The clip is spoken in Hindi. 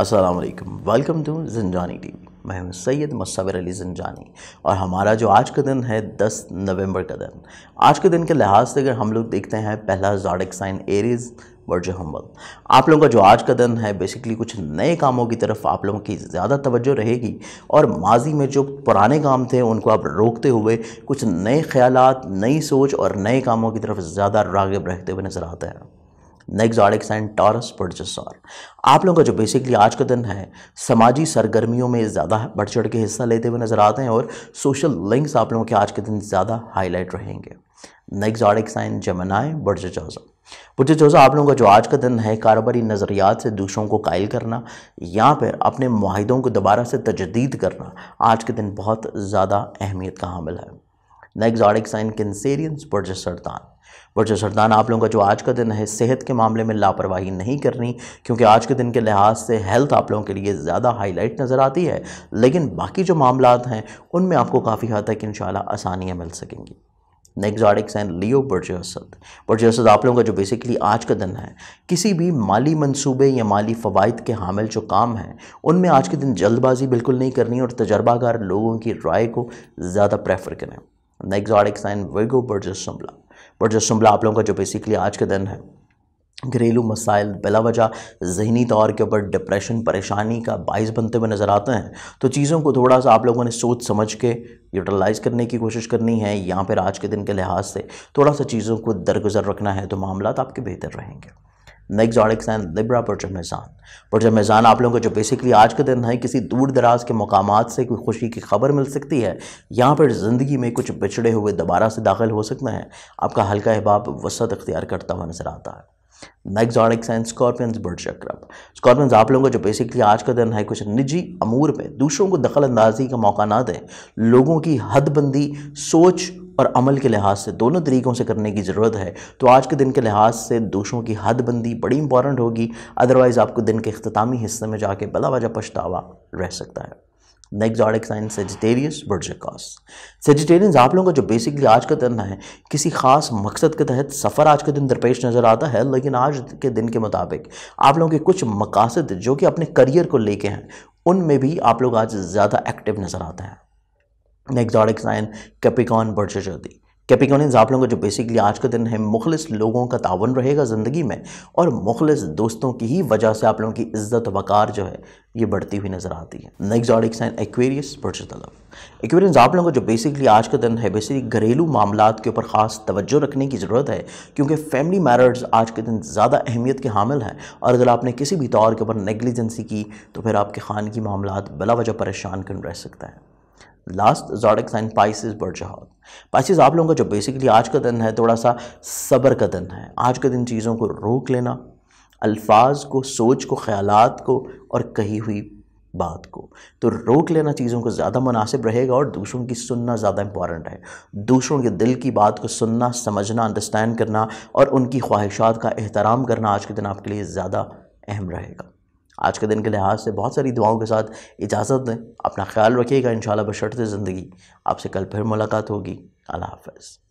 अस्सलाम वालेकुम वेलकम टू जंजानी टी वी मैं हूं सैयद मसविर अली जिनजानी और हमारा जो आज का दिन है 10 नवंबर का दिन आज के दिन के लिहाज से अगर हम लोग देखते हैं पहला जॉडिक साइन एरीज़ वर्ज हम्बल आप लोगों का जो आज का दिन है बेसिकली कुछ नए कामों की तरफ आप लोगों की ज़्यादा तवज्जो रहेगी और माजी में जो पुराने काम थे उनको आप रोकते हुए कुछ नए ख्याल नई सोच और नए कामों की तरफ ज़्यादा रागब रहते हुए नज़र आते हैं नेक्जॉडिक एंड टॉरस प्रोड्यूसर आप लोगों का जो बेसिकली आज का दिन है समाजी सरगर्मियों में ज़्यादा बढ़ चढ़ के हिस्सा लेते हुए नज़र आते हैं और सोशल लिंक्स आप लोगों के आज के दिन ज़्यादा हाईलाइट रहेंगे नेक्जॉडिक साइन जमनाए बुर्जोजा बुर्जोजा आप लोगों का जो आज का दिन है कारोबारी नज़रियात से दूसरों को कायल करना या फिर अपने माहिदों को दोबारा से तजदीद करना आज के दिन बहुत ज़्यादा अहमियत का हामिल है नेक्जॉडिक साइन कंसेरियंस बुर्ज सरतान बच्चों सरदान आप लोगों का जो आज का दिन है सेहत के मामले में लापरवाही नहीं करनी क्योंकि आज के दिन के लिहाज से हेल्थ आप लोगों के लिए ज़्यादा हाईलाइट नज़र आती है लेकिन बाकी जो मामला हैं उनमें आपको काफ़ी हद तक इन आसानियाँ मिल सकेंगी नेक्जॉटिक्स एंड लियो बर्जसद बर्जसद आप लोगों का जो बेसिकली आज का दिन है किसी भी माली मंसूबे या माली फ़वाद के हामिल जो काम हैं उनमें आज के दिन जल्दबाजी बिल्कुल नहीं करनी और तजर्बाकार लोगों की राय को ज़्यादा प्रेफर करें नेक्जॉटिक्स एंड वर्गो बर्जस सम्बला बट जो शुमला आप लोगों का जो बेसिकली आज का दिन है घरेलू मसाइल बिला वजह जहनी तौर के ऊपर डिप्रेशन परेशानी का बायस बनते हुए नज़र आते हैं तो चीज़ों को थोड़ा सा आप लोगों ने सोच समझ के यूटिलाइज़ करने की कोशिश करनी है या फिर आज के दिन के लिहाज से थोड़ा सा चीज़ों को दरगुजर रखना है तो मामला आपके बेहतर रहेंगे नक्सॉटिक्स एंड लिब्रा परचम एहसान आप लोगों को जो बेसिकली आज के दिन है किसी दूर दराज के मकाम से कोई खुशी की खबर मिल सकती है यहाँ पर ज़िंदगी में कुछ बिछड़े हुए दोबारा से दाखिल हो सकते हैं आपका हल्का अहबाब वसत अख्तियार करता हुआ नजर आता है नेक्सॉनिक्स एंड स्कॉर्पियंस बर्ड शक्रब स्कॉर्पियंस आप लोगों का जो बेसिकली आज का दिन है कुछ निजी अमूर में दूसरों को दखल अंदाजी का मौका ना दें लोगों की हदबंदी सोच और अमल के लिहाज से दोनों तरीक़ों से करने की ज़रूरत है तो आज के दिन के लिहाज से दूसरों की हदबंदी बड़ी इंपॉर्टेंट होगी अदरवाइज़ आपको दिन के अख्तामी हिस्से में जाके बला वजह पछतावा रह सकता है नेक्जॉडिक साइन सेजिटेरियस वर्जकॉस सेजिटेरियंस आप लोगों का जो बेसिकली आज का दिन है किसी खास मकसद के तहत सफ़र आज के दिन दरपेश नज़र आता है लेकिन आज आज के दिन के मुताबिक आप लोगों के कुछ मकासद जो कि अपने करियर को लेके हैं उनमें भी आप लोग आज ज़्यादा एक्टिव नज़र आते हैं नेक्जॉडिक साइन कैपिकॉन बर्चदी कैपिकॉनियंस आप लोगों को जो बेसिकली आज का दिन है मुखलिस लोगों का तावन रहेगा ज़िंदगी में और मुखलिस दोस्तों की ही वजह से आप लोगों की इज्जत वकार जो है ये बढ़ती हुई नज़र आती है नेक्जॉडिक साइन एक्वेरियस बर्चतलब एक्वेरियंस आप लोगों को जो बेसिकली आज का दिन है बेसिकली घरेलू मामला के ऊपर ख़ास तवज्जो रखने की ज़रूरत है क्योंकि फैमिली मैरर्स आज के दिन ज़्यादा अहमियत के हामिल हैं और अगर आपने किसी भी तौर के ऊपर नेग्लिजेंसी की तो फिर आपके खान की मामला बला वजह परेशान कर रह सकता है लास्ट जॉडिक साइन पाइसिस बर्ड पाइसिस आप लोगों का जो बेसिकली आज का दिन है थोड़ा सा सब्र का दिन है आज के दिन चीज़ों को रोक लेना अल्फाज को सोच को ख्यालात को और कही हुई बात को तो रोक लेना चीज़ों को ज़्यादा मुनासिब रहेगा और दूसरों की सुनना ज़्यादा इंपॉर्टेंट है दूसरों के दिल की बात को सुनना समझना अंडरस्टैंड करना और उनकी ख्वाहिशात का एहतराम करना आज के दिन आपके लिए ज़्यादा अहम रहेगा आज के दिन के लिहाज से बहुत सारी दुआओं के साथ इजाज़त दें अपना ख्याल रखिएगा इन शाला बशरत ज़िंदगी आपसे कल फिर मुलाकात होगी अल्लाह हाफ